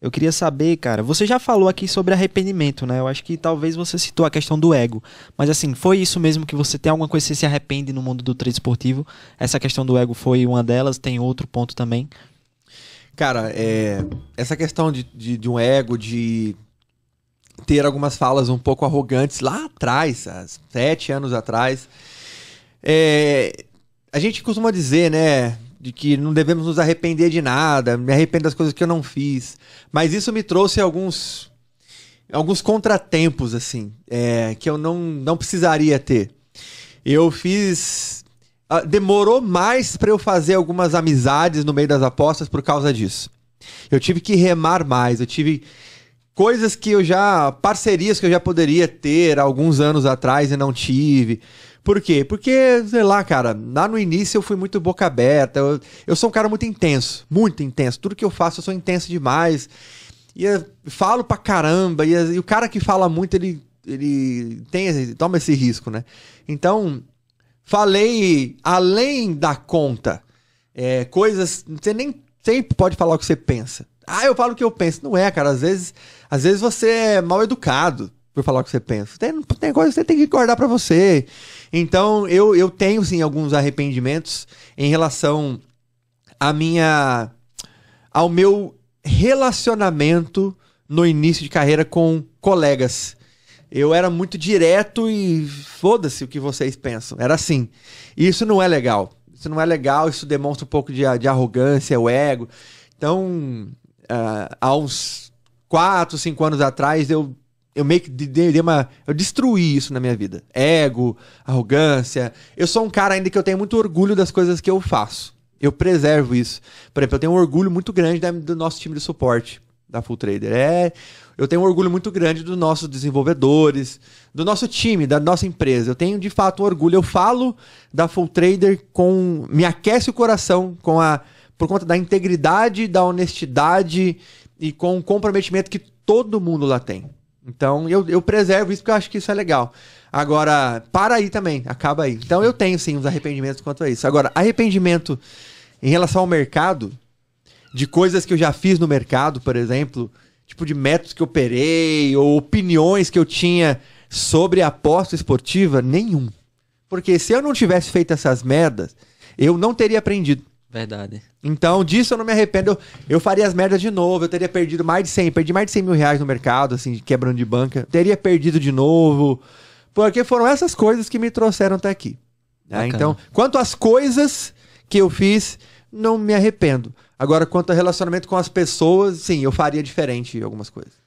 Eu queria saber, cara, você já falou aqui sobre arrependimento, né? Eu acho que talvez você citou a questão do ego. Mas assim, foi isso mesmo que você tem alguma coisa que você se arrepende no mundo do treino esportivo? Essa questão do ego foi uma delas, tem outro ponto também. Cara, é, essa questão de, de, de um ego, de ter algumas falas um pouco arrogantes lá atrás, há sete anos atrás. É, a gente costuma dizer, né? de que não devemos nos arrepender de nada, me arrependo das coisas que eu não fiz. Mas isso me trouxe alguns alguns contratempos assim, é, que eu não, não precisaria ter. Eu fiz ah, demorou mais para eu fazer algumas amizades no meio das apostas por causa disso. Eu tive que remar mais, eu tive coisas que eu já. parcerias que eu já poderia ter alguns anos atrás e não tive. Por quê? Porque, sei lá, cara, lá no início eu fui muito boca aberta. Eu, eu sou um cara muito intenso, muito intenso. Tudo que eu faço eu sou intenso demais. E falo pra caramba. E, e, o cara que fala muito, ele, ele tem toma esse risco, né? Então, falei além da conta. É, coisas. Você nem sempre pode falar o que você pensa. Ah, eu falo o que eu penso. Não é, cara. Às vezes, às vezes você é mal educado por falar o que você pensa. Tem, tem coisa que você tem que guardar para você. Então, eu, eu tenho, sim, alguns arrependimentos em relação à minha... ao meu relacionamento no início de carreira com colegas. Eu era muito direto e foda-se o que vocês pensam. Era assim. E isso não é legal. Isso não é legal, isso demonstra um pouco de, de arrogância, o ego. Então, uh, há uns 4, 5 anos atrás, eu, eu meio que dei, dei uma. Eu destruí isso na minha vida. Ego, arrogância. Eu sou um cara ainda que eu tenho muito orgulho das coisas que eu faço. Eu preservo isso. Por exemplo, eu tenho um orgulho muito grande do nosso time de suporte da Full Trader. É, eu tenho um orgulho muito grande dos nossos desenvolvedores, do nosso time, da nossa empresa. Eu tenho de fato um orgulho. Eu falo da Full Trader com me aquece o coração com a por conta da integridade, da honestidade e com o comprometimento que todo mundo lá tem. Então eu, eu preservo isso porque eu acho que isso é legal. Agora, para aí também, acaba aí. Então eu tenho sim uns arrependimentos quanto a isso. Agora, arrependimento em relação ao mercado, de coisas que eu já fiz no mercado, por exemplo, tipo de métodos que eu operei ou opiniões que eu tinha sobre a aposta esportiva, nenhum. Porque se eu não tivesse feito essas merdas, eu não teria aprendido. Verdade. Então, disso eu não me arrependo. Eu, eu faria as merdas de novo. Eu teria perdido mais de 100. Perdi mais de 100 mil reais no mercado, assim, quebrando de banca. Teria perdido de novo. Porque foram essas coisas que me trouxeram até aqui. Né? Então, quanto às coisas que eu fiz, não me arrependo. Agora, quanto ao relacionamento com as pessoas, sim, eu faria diferente algumas coisas.